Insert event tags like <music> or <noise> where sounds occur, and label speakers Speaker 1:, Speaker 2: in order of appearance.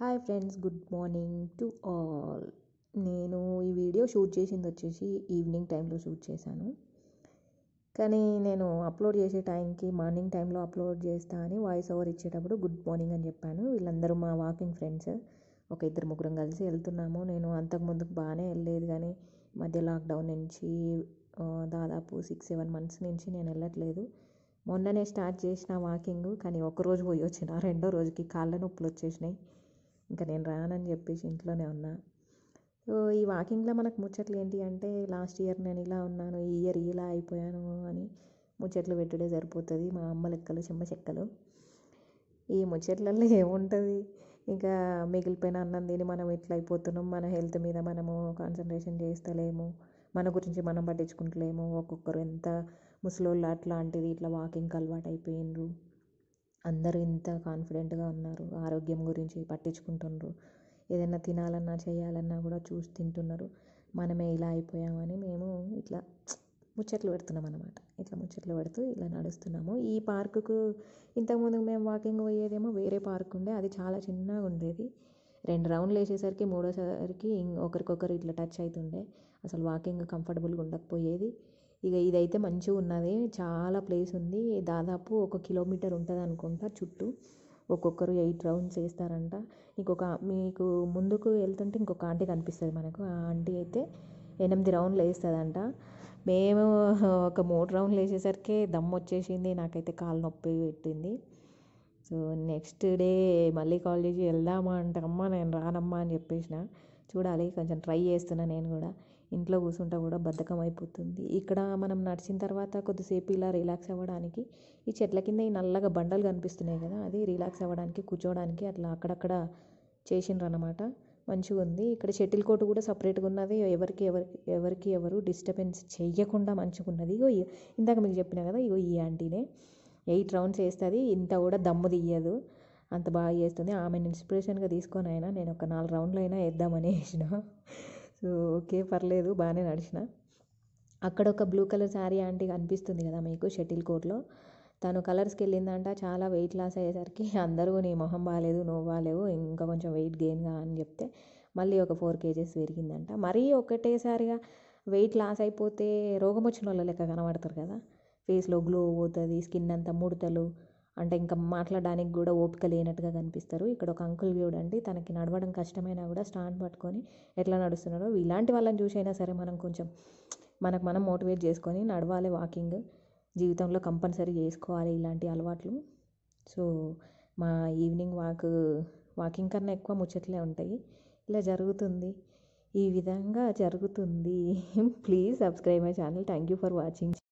Speaker 1: hi friends good morning to all నేను ఈ video shoot చేసింది వచ్చేసి ఈవినింగ్ టైంలో షూట్ చేశాను కానీ నేను అప్లోడ్ చేసే టైంకి మార్నింగ్ టైంలో అప్లోడ్ చేస్తా అని వాయిస్ ఓవర్ ఇచ్చేటప్పుడు గుడ్ మార్నింగ్ అని చెప్పాను వీళ్ళందరూ మా వాకింగ్ ఫ్రెండ్స్ ఒక ఇద్దరు ముగ్గురం కలిసి వెళ్తున్నాము నేను అంతకుముందుకు బాగానే వెళ్ళలేదు కానీ మధ్య లాక్డౌన్ నుంచి దాదాపు సిక్స్ సెవెన్ మంత్స్ నుంచి నేను వెళ్ళట్లేదు మొన్ననే స్టార్ట్ చేసిన వాకింగ్ కానీ ఒకరోజు పోయి వచ్చిన రెండో రోజుకి కాళ్ళ నొప్పులు వచ్చేసినాయి ఇంక నేను రానని చెప్పేసి ఇంట్లోనే ఉన్నా ఈ వాకింగ్లో మనకు ముచ్చట్లు ఏంటి అంటే లాస్ట్ ఇయర్ నేను ఇలా ఉన్నాను ఈ ఇయర్ ఇలా అయిపోయాను అని ముచ్చట్లు పెట్టడే సరిపోతుంది మా అమ్మ లెక్కలు చిమ్మ చెక్కలు ఈ ముచ్చట్లలో ఏముంటుంది ఇంకా మిగిలిపోయిన అన్నం తిని మనం ఇట్లా అయిపోతున్నాం మన హెల్త్ మీద మనము కాన్సన్ట్రేషన్ చేస్తలేము మన గురించి మనం పట్టించుకుంటలేము ఒక్కొక్కరు ఎంత ముసలోళ్ళు అట్లాంటిది ఇట్లా వాకింగ్కి అలవాటు అయిపోయినరు అందరూ ఇంత కాన్ఫిడెంట్గా ఉన్నారు ఆరోగ్యం గురించి పట్టించుకుంటున్నారు ఏదైనా తినాలన్నా చేయాలన్నా కూడా చూసి తింటున్నారు మనమే ఇలా అయిపోయామని మేము ఇట్లా ముచ్చట్లు పెడుతున్నాం అనమాట ఇట్లా ముచ్చట్లు పెడుతూ ఇలా నడుస్తున్నాము ఈ పార్కుకు ఇంతకుముందు మేము వాకింగ్ పోయేదేమో వేరే పార్క్ ఉండే అది చాలా చిన్నగా ఉండేది రెండు రౌండ్లు వేసేసరికి మూడోసారికి ఒకరికొకరు ఇట్లా టచ్ అవుతుండే అసలు వాకింగ్ కంఫర్టబుల్గా ఉండకపోయేది ఇక ఇదైతే మంచిగా ఉన్నది చాలా ప్లేస్ ఉంది దాదాపు ఒక కిలోమీటర్ ఉంటుంది అనుకుంటా చుట్టూ ఒక్కొక్కరు ఎయిట్ రౌండ్స్ వేస్తారంట ఇంకొక మీకు ముందుకు వెళ్తుంటే ఇంకొక ఆంటీ కనిపిస్తుంది మనకు ఆ ఆంటీ అయితే ఎనిమిది రౌండ్లు వేస్తుందంట మేము ఒక మూడు రౌండ్లు వేసేసరికి దమ్ వచ్చేసింది నాకైతే కాలు నొప్పి పెట్టింది సో నెక్స్ట్ డే మళ్ళీ కాల్ చేసి వెళ్దామా అంటే అమ్మ నేను రానమ్మా అని చెప్పేసిన చూడాలి కొంచెం ట్రై చేస్తున్నా నేను కూడా ఇంట్లో కూర్చుంటే కూడా బద్ధకం అయిపోతుంది ఇక్కడ మనం నడిచిన తర్వాత కొద్దిసేపు ఇలా రిలాక్స్ అవ్వడానికి ఈ చెట్ల కింద ఈ నల్లగా బండలు కనిపిస్తున్నాయి కదా అది రిలాక్స్ అవ్వడానికి కూర్చోవడానికి అట్లా అక్కడక్కడ చేసిండ్రు అనమాట మంచిగా ఉంది ఇక్కడ షటిల్ కోట్ కూడా సపరేట్గా ఉన్నది ఎవరికి ఎవరికి ఎవరికి ఎవరు డిస్టర్బెన్స్ చేయకుండా మంచిగా ఉన్నది ఇగో ఇందాక మీకు చెప్పిన కదా ఇగో ఈ ఆంటీనే ఎయిట్ రౌండ్స్ వేస్తుంది ఇంత కూడా దమ్ము తీయదు అంత బాగా చేస్తుంది ఆమెను ఇన్స్పిరేషన్గా తీసుకొని అయినా నేను ఒక నాలుగు రౌండ్లు అయినా వేద్దామని వేసిన సో ఓకే పర్లేదు బాగానే నడిచిన అక్కడ ఒక బ్లూ కలర్ శారీ ఆంటీ కనిపిస్తుంది కదా మీకు షటిల్ కోర్ట్లో తను కలర్స్కి వెళ్ళిందంట చాలా వెయిట్ లాస్ అయ్యేసరికి అందరూ నీ మొహం బాగాలేదు నువ్వు బాగాలేవు ఇంకా కొంచెం వెయిట్ గెయిన్గా అని చెప్తే మళ్ళీ ఒక ఫోర్ కేజెస్ పెరిగిందంట మరీ ఒకటేసారిగా వెయిట్ లాస్ అయిపోతే రోగం వచ్చిన వాళ్ళు లెక్క కనబడతారు కదా ఫేస్లో గ్లో పోతుంది స్కిన్ అంతా ముడతలు అంటే ఇంకా మాట్లాడడానికి కూడా ఓపిక లేనట్టుగా కనిపిస్తారు ఇక్కడ ఒక అంకుల్ చూడండి తనకి నడవడం కష్టమైనా కూడా స్టాండ్ పట్టుకొని ఎట్లా నడుస్తున్నాడో ఇలాంటి వాళ్ళని చూసైనా సరే మనం కొంచెం మనకు మనం మోటివేట్ చేసుకొని నడవాలి వాకింగ్ జీవితంలో కంపల్సరీ చేసుకోవాలి ఇలాంటి అలవాట్లు సో మా ఈవినింగ్ వాక్ వాకింగ్ కన్నా ఎక్కువ ముచ్చట్లే ఉంటాయి ఇలా జరుగుతుంది ఈ విధంగా జరుగుతుంది <laughs> please subscribe my channel thank you for watching